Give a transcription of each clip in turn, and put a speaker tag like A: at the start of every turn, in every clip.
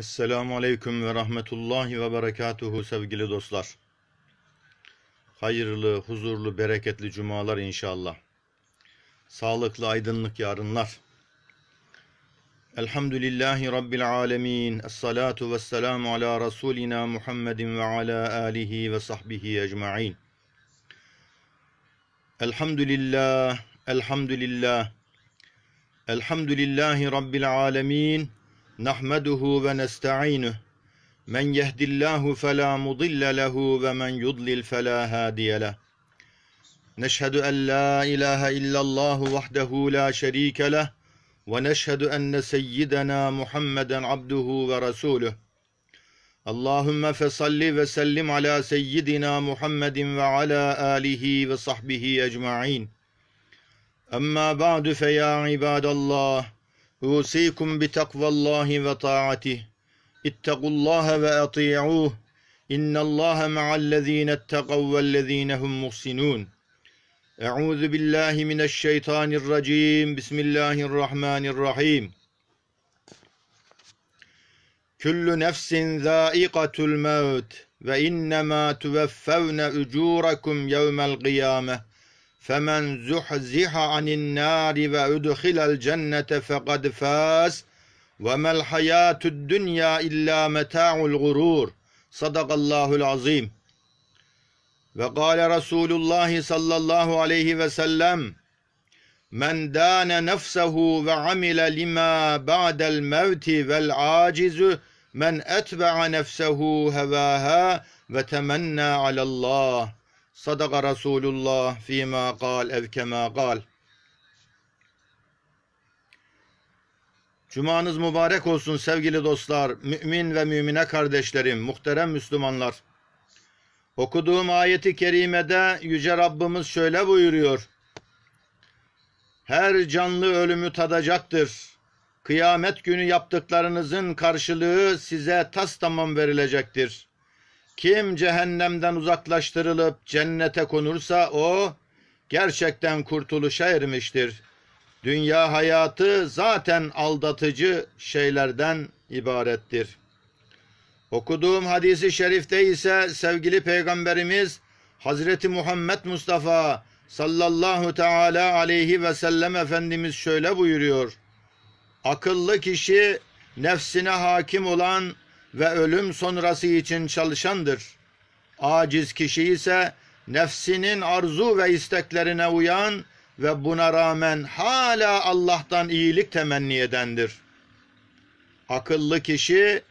A: Esselamu Aleyküm ve Rahmetullahi ve Berekatuhu sevgili dostlar. Hayırlı, huzurlu, bereketli cumalar inşallah. Sağlıklı, aydınlık yarınlar. Elhamdülillahi Rabbil Alemin. Esselatu vesselamu ala Resulina Muhammedin ve ala alihi ve sahbihi ecma'in. Elhamdülillah, elhamdülillah. Elhamdülillahi Rabbil Alemin. نحمده ونستعينه من يهد الله فلا مضل له ومن يضلل فلا هادي له نشهد أن لا إله إلا الله وحده لا شريك له ونشهد أن سيدنا محمدا عبده ورسوله اللهم فصل وسلم على سيدنا محمد وعلى آله وصحبه أجمعين أما بعد فيا عباد الله أوصيكم بتقوى الله وطاعته اتقوا الله وأطيعوه إن الله مع الذين اتقوا والذين هم محسنون أعوذ بالله من الشيطان الرجيم بسم الله الرحمن الرحيم كل نفس ذائقة الموت وإنما توفون أجوركم يوم القيامة فمن زحزح عن النار وأدخل الجنة فقد فاز وما الحياة الدنيا إلا متاع الغرور صدق الله العظيم وقال رسول الله صلى الله عليه وسلم من دان نفسه وعمل لما بعد الموت والعاجز من أتبع نفسه هواها وتمنى على الله Sadaka Resulullah fîmâ kal ev kemâ kal. Cumanız mübarek olsun sevgili dostlar, mümin ve mümine kardeşlerim, muhterem Müslümanlar. Okuduğum ayeti kerimede Yüce Rabbimiz şöyle buyuruyor. Her canlı ölümü tadacaktır. Kıyamet günü yaptıklarınızın karşılığı size tas tamam verilecektir. Kim cehennemden uzaklaştırılıp cennete konursa o gerçekten kurtuluşa ermiştir. Dünya hayatı zaten aldatıcı şeylerden ibarettir. Okuduğum hadisi şerifte ise sevgili peygamberimiz Hazreti Muhammed Mustafa sallallahu teala aleyhi ve sellem efendimiz şöyle buyuruyor. Akıllı kişi nefsine hakim olan ve ölüm sonrası için çalışandır. Aciz kişi ise nefsinin arzu ve isteklerine uyan ve buna rağmen hala Allah'tan iyilik temenni edendir. Akıllı kişi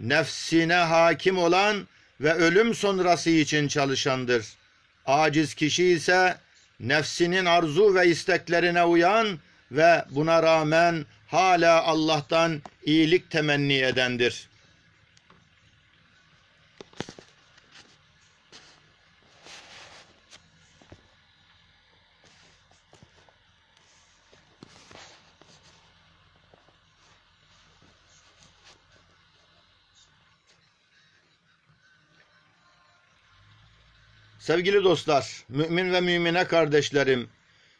A: nefsine hakim olan ve ölüm sonrası için çalışandır. Aciz kişi ise nefsinin arzu ve isteklerine uyan ve buna rağmen hala Allah'tan iyilik temenni edendir.'' Sevgili dostlar, mümin ve mümine kardeşlerim,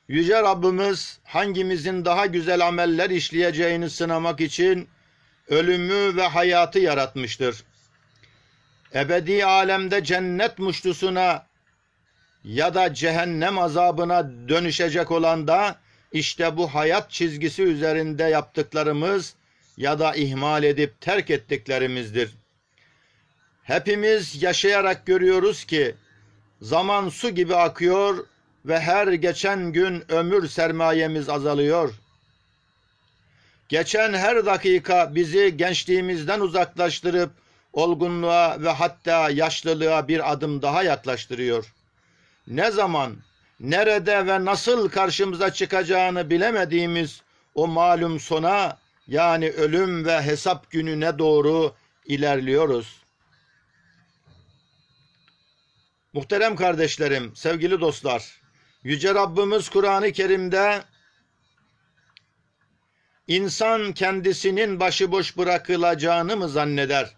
A: Yüce Rabbimiz hangimizin daha güzel ameller işleyeceğini sınamak için ölümü ve hayatı yaratmıştır. Ebedi alemde cennet muştusuna ya da cehennem azabına dönüşecek olan da işte bu hayat çizgisi üzerinde yaptıklarımız ya da ihmal edip terk ettiklerimizdir. Hepimiz yaşayarak görüyoruz ki Zaman su gibi akıyor ve her geçen gün ömür sermayemiz azalıyor. Geçen her dakika bizi gençliğimizden uzaklaştırıp olgunluğa ve hatta yaşlılığa bir adım daha yaklaştırıyor. Ne zaman, nerede ve nasıl karşımıza çıkacağını bilemediğimiz o malum sona yani ölüm ve hesap gününe doğru ilerliyoruz. Muhterem kardeşlerim, sevgili dostlar, Yüce Rabbimiz Kur'an-ı Kerim'de insan kendisinin başıboş bırakılacağını mı zanneder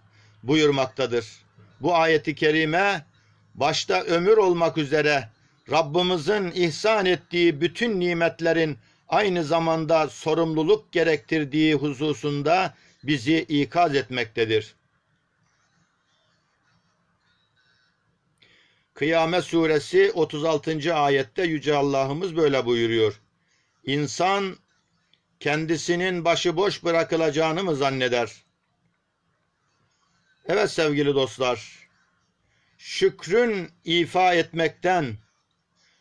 A: buyurmaktadır. Bu ayeti kerime başta ömür olmak üzere Rabbimizin ihsan ettiği bütün nimetlerin aynı zamanda sorumluluk gerektirdiği hususunda bizi ikaz etmektedir. Kıyamet suresi 36. ayette Yüce Allah'ımız böyle buyuruyor. İnsan kendisinin başıboş bırakılacağını mı zanneder? Evet sevgili dostlar, şükrün ifa etmekten,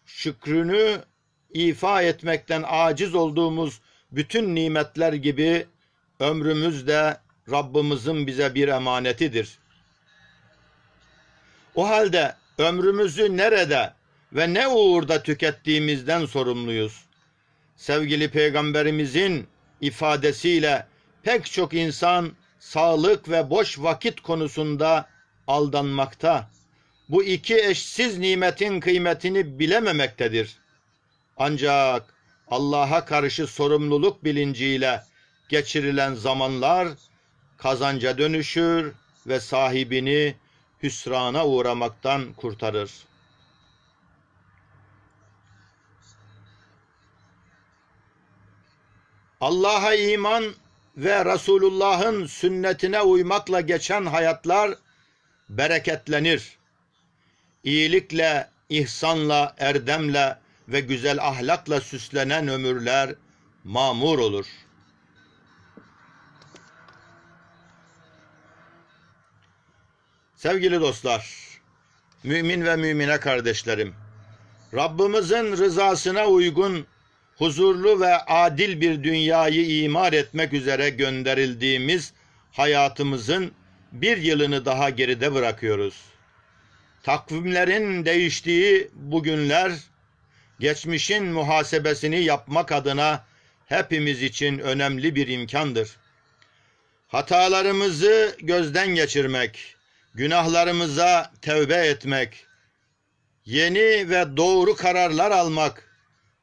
A: şükrünü ifa etmekten aciz olduğumuz bütün nimetler gibi ömrümüz de Rabbimizin bize bir emanetidir. O halde ömrümüzü nerede ve ne uğurda tükettiğimizden sorumluyuz. Sevgili peygamberimizin ifadesiyle pek çok insan sağlık ve boş vakit konusunda aldanmakta. Bu iki eşsiz nimetin kıymetini bilememektedir. Ancak Allah'a karşı sorumluluk bilinciyle geçirilen zamanlar kazanca dönüşür ve sahibini hüsrana uğramaktan kurtarır. Allah'a iman ve Resulullah'ın sünnetine uymakla geçen hayatlar bereketlenir. İyilikle, ihsanla, erdemle ve güzel ahlakla süslenen ömürler mamur olur.'' Sevgili dostlar, mümin ve mümine kardeşlerim, Rabbimizin rızasına uygun, huzurlu ve adil bir dünyayı imar etmek üzere gönderildiğimiz hayatımızın bir yılını daha geride bırakıyoruz. Takvimlerin değiştiği bugünler, geçmişin muhasebesini yapmak adına hepimiz için önemli bir imkandır. Hatalarımızı gözden geçirmek, günahlarımıza tevbe etmek, yeni ve doğru kararlar almak,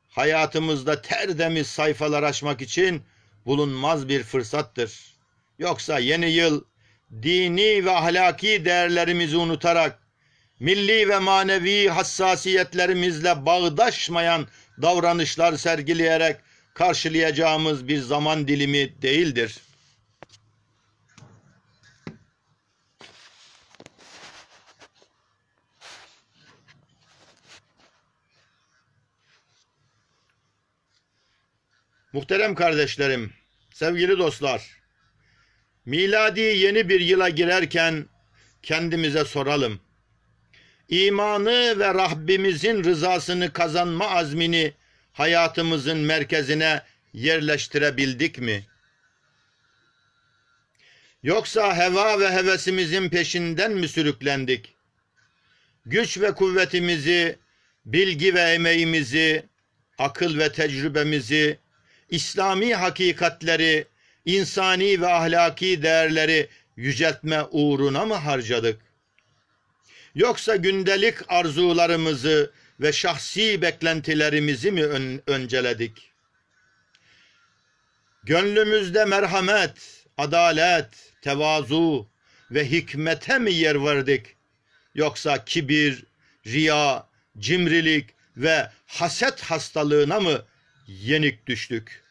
A: hayatımızda tertemiz sayfalar açmak için bulunmaz bir fırsattır. Yoksa yeni yıl dini ve ahlaki değerlerimizi unutarak milli ve manevi hassasiyetlerimizle bağdaşmayan davranışlar sergileyerek karşılayacağımız bir zaman dilimi değildir. Muhterem kardeşlerim, sevgili dostlar, miladi yeni bir yıla girerken kendimize soralım. İmanı ve Rabbimizin rızasını kazanma azmini hayatımızın merkezine yerleştirebildik mi? Yoksa heva ve hevesimizin peşinden mi sürüklendik? Güç ve kuvvetimizi, bilgi ve emeğimizi, akıl ve tecrübemizi, İslami hakikatleri, insani ve ahlaki değerleri yüceltme uğruna mı harcadık? Yoksa gündelik arzularımızı ve şahsi beklentilerimizi mi ön, önceledik? Gönlümüzde merhamet, adalet, tevazu ve hikmete mi yer verdik? Yoksa kibir, riya, cimrilik ve haset hastalığına mı yenik düştük.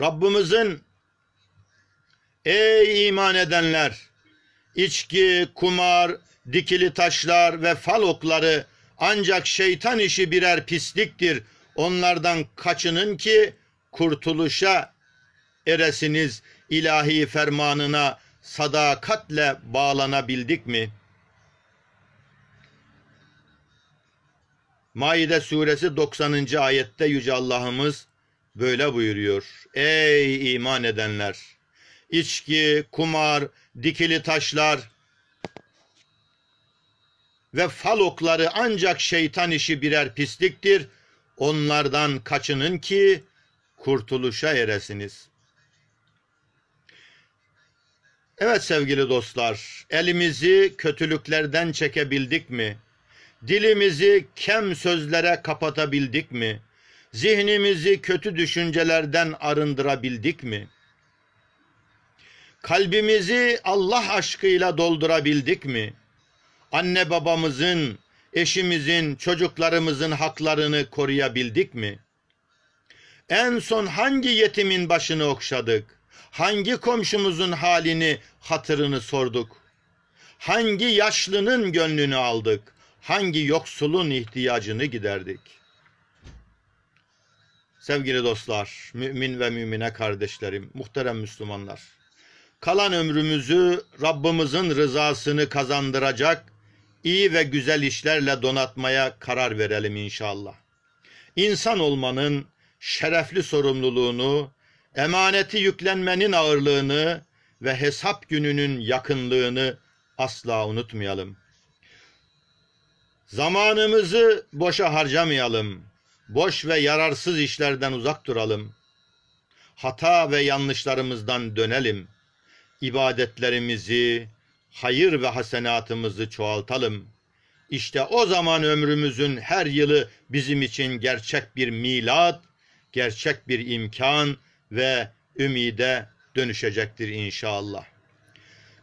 A: Rabbimizin ey iman edenler içki, kumar, dikili taşlar ve fal okları ancak şeytan işi birer pisliktir. Onlardan kaçının ki kurtuluşa eresiniz ilahi fermanına sadakatle bağlanabildik mi?'' Maide suresi 90. ayette Yüce Allah'ımız böyle buyuruyor. Ey iman edenler! İçki, kumar, dikili taşlar ve falokları ancak şeytan işi birer pisliktir. Onlardan kaçının ki kurtuluşa eresiniz. Evet sevgili dostlar, elimizi kötülüklerden çekebildik mi? Dilimizi kem sözlere kapatabildik mi? Zihnimizi kötü düşüncelerden arındırabildik mi? Kalbimizi Allah aşkıyla doldurabildik mi? Anne babamızın, eşimizin, çocuklarımızın haklarını koruyabildik mi? En son hangi yetimin başını okşadık? Hangi komşumuzun halini, hatırını sorduk? Hangi yaşlının gönlünü aldık? hangi yoksulun ihtiyacını giderdik? Sevgili dostlar, mümin ve mümine kardeşlerim, muhterem Müslümanlar. Kalan ömrümüzü Rabbimizin rızasını kazandıracak iyi ve güzel işlerle donatmaya karar verelim inşallah. İnsan olmanın şerefli sorumluluğunu, emaneti yüklenmenin ağırlığını ve hesap gününün yakınlığını asla unutmayalım. Zamanımızı boşa harcamayalım. Boş ve yararsız işlerden uzak duralım. Hata ve yanlışlarımızdan dönelim. İbadetlerimizi, hayır ve hasenatımızı çoğaltalım. İşte o zaman ömrümüzün her yılı bizim için gerçek bir milat, gerçek bir imkan ve ümide dönüşecektir inşallah.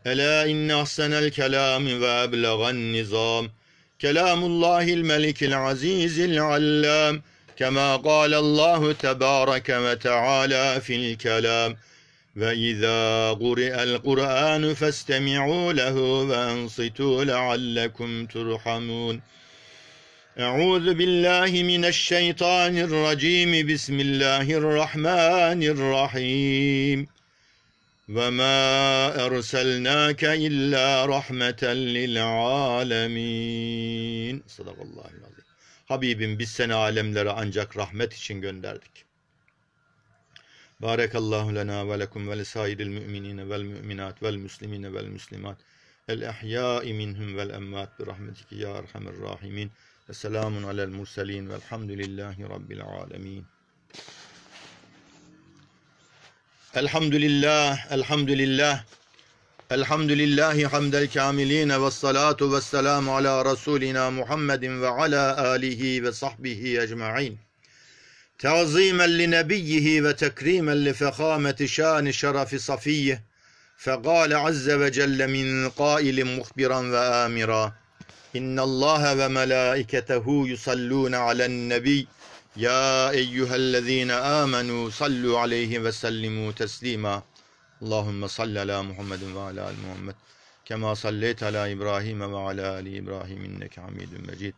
A: Ela inne ahsenel kelami ve eblegan nizam. كلام الله الملك العزيز العلام كما قال الله تبارك وتعالى في الكلام وإذا قرئ القرآن فاستمعوا له وأنصتوا لعلكم ترحمون أعوذ بالله من الشيطان الرجيم بسم الله الرحمن الرحيم وَمَا أَرْسَلْنَاكَ إِلَّا رَحْمَةً لِلْعَالَمِينَ Sadakallahu aleyhi. Habibim biz seni alemlere ancak rahmet için gönderdik. Barakallahu lena ve lekum ve lisairil müminine vel müminat vel müslimine vel müslimat el ahya'i minhum vel emmat bi rahmetike ya erhamer rahimin. Esselamun alel murselin velhamdülillahi rabbil alemin. الحمد لله الحمد لله الحمد لله حمد الكاملين والصلاة والسلام على رسولنا محمد وعلى آله وصحبه أجمعين تعظيما لنبيه وتكريما لفخامة شان شرف صفيه فقال عز وجل من قائل مخبرا وآمرا إن الله وملائكته يصلون على النبي Ya eyyühellezine amenu sallu aleyhi ve sellimu teslima. Allahümme salli ala Muhammedin ve ala al Muhammed. Kema salleyt ala İbrahim ve ala ali İbrahim inneke hamidun mecid.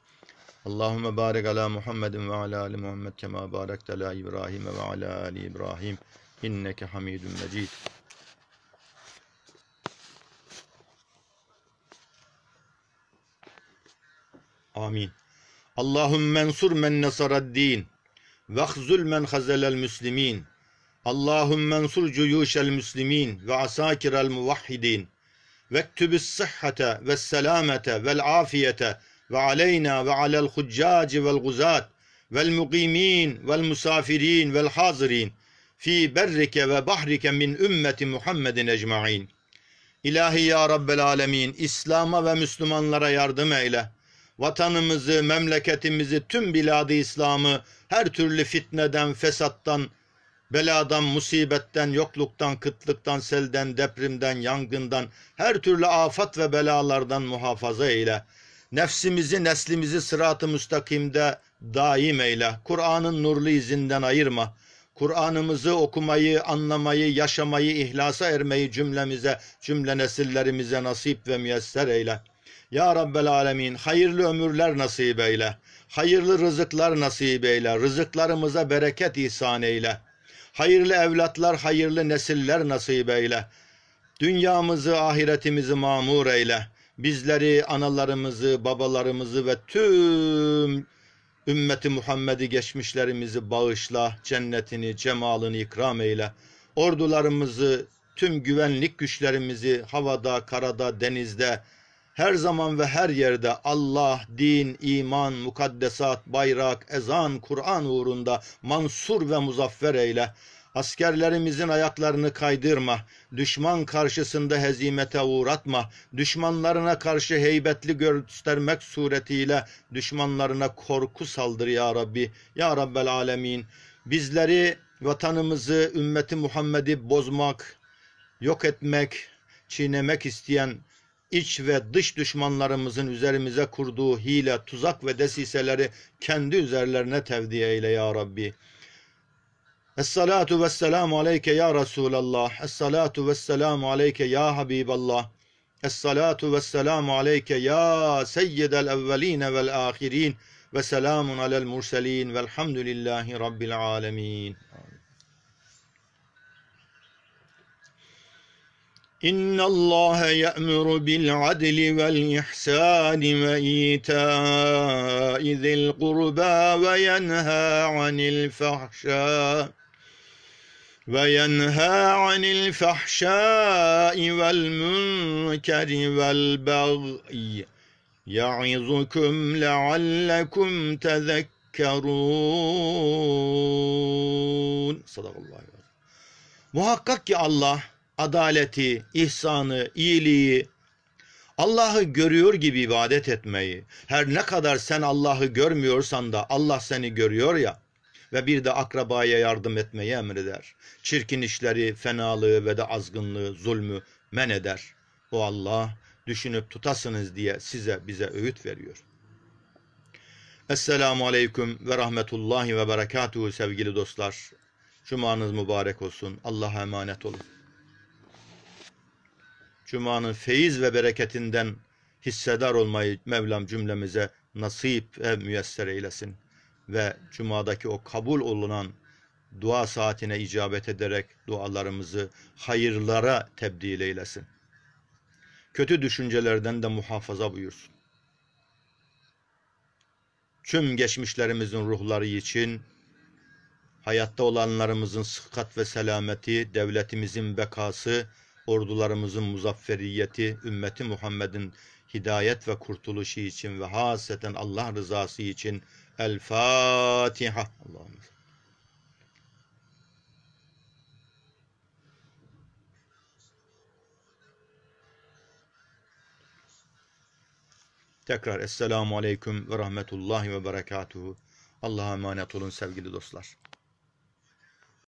A: Allahümme barek ala Muhammedin ve ala ali Muhammed. Kema barekte ala İbrahim ve ala ali İbrahim inneke hamidun mecid. Amin. Allahümme ensur men din, ve hzul men hazelel müslimin. Allahümme ensur cuyuşel müslimin ve asakirel muvahhidin. Ve ktübüs sıhhate ve selamete ve afiyete ve aleyna ve alel huccaci vel guzat vel muqimin vel musafirin vel hazirin fi berrike ve bahrike min ümmeti Muhammedin ecmain. İlahi ya Rabbel alemin, İslam'a ve Müslümanlara yardım eyle vatanımızı, memleketimizi, tüm biladı İslam'ı her türlü fitneden, fesattan, beladan, musibetten, yokluktan, kıtlıktan, selden, depremden, yangından, her türlü afat ve belalardan muhafaza eyle. Nefsimizi, neslimizi sırat-ı müstakimde daim eyle. Kur'an'ın nurlu izinden ayırma. Kur'an'ımızı okumayı, anlamayı, yaşamayı, ihlasa ermeyi cümlemize, cümle nesillerimize nasip ve müyesser eyle. Ya Rabbel Alemin hayırlı ömürler nasip eyle. Hayırlı rızıklar nasip eyle. Rızıklarımıza bereket ihsan eyle. Hayırlı evlatlar, hayırlı nesiller nasip eyle. Dünyamızı, ahiretimizi mamur eyle. Bizleri, analarımızı, babalarımızı ve tüm ümmeti Muhammed'i geçmişlerimizi bağışla. Cennetini, cemalını ikram eyle. Ordularımızı, tüm güvenlik güçlerimizi havada, karada, denizde, her zaman ve her yerde Allah, din, iman, mukaddesat, bayrak, ezan, Kur'an uğrunda mansur ve muzaffer eyle. Askerlerimizin ayaklarını kaydırma, düşman karşısında hezimete uğratma, düşmanlarına karşı heybetli göstermek suretiyle düşmanlarına korku saldır ya Rabbi, ya Rabbel Alemin. Bizleri, vatanımızı, ümmeti Muhammed'i bozmak, yok etmek, çiğnemek isteyen iç ve dış düşmanlarımızın üzerimize kurduğu hile, tuzak ve desiseleri kendi üzerlerine tevdi eyle ya Rabbi. Esselatu vesselamu aleyke ya Resulallah. Esselatu vesselamu aleyke ya Habiballah. Esselatu vesselamu aleyke ya seyyidel evveline vel ahirin ve selamun alel murselin velhamdülillahi rabbil alemin. إن الله يأمر بالعدل والإحسان وإيتاء ذي القربى وينهى عن الفحشاء وينهى عن الفحشاء والمنكر والبغي يعظكم لعلكم تذكرون صدق الله Muhakkak ki Allah adaleti, ihsanı, iyiliği, Allah'ı görüyor gibi ibadet etmeyi. Her ne kadar sen Allah'ı görmüyorsan da Allah seni görüyor ya ve bir de akrabaya yardım etmeyi emreder. Çirkin işleri, fenalığı ve de azgınlığı, zulmü men eder. O Allah düşünüp tutasınız diye size bize öğüt veriyor. Esselamu Aleyküm ve Rahmetullahi ve Berekatuhu sevgili dostlar. Cumanız mübarek olsun. Allah'a emanet olun. Cuma'nın feyiz ve bereketinden hissedar olmayı Mevlam cümlemize nasip ve müyesser eylesin. Ve Cuma'daki o kabul olunan dua saatine icabet ederek dualarımızı hayırlara tebdil eylesin. Kötü düşüncelerden de muhafaza buyursun. Tüm geçmişlerimizin ruhları için hayatta olanlarımızın sıhhat ve selameti, devletimizin bekası, ordularımızın muzafferiyeti, ümmeti Muhammed'in hidayet ve kurtuluşu için ve haseten Allah rızası için El Fatiha. Allah'ım. Tekrar Esselamu Aleyküm ve Rahmetullahi ve Berekatuhu. Allah'a emanet olun sevgili dostlar.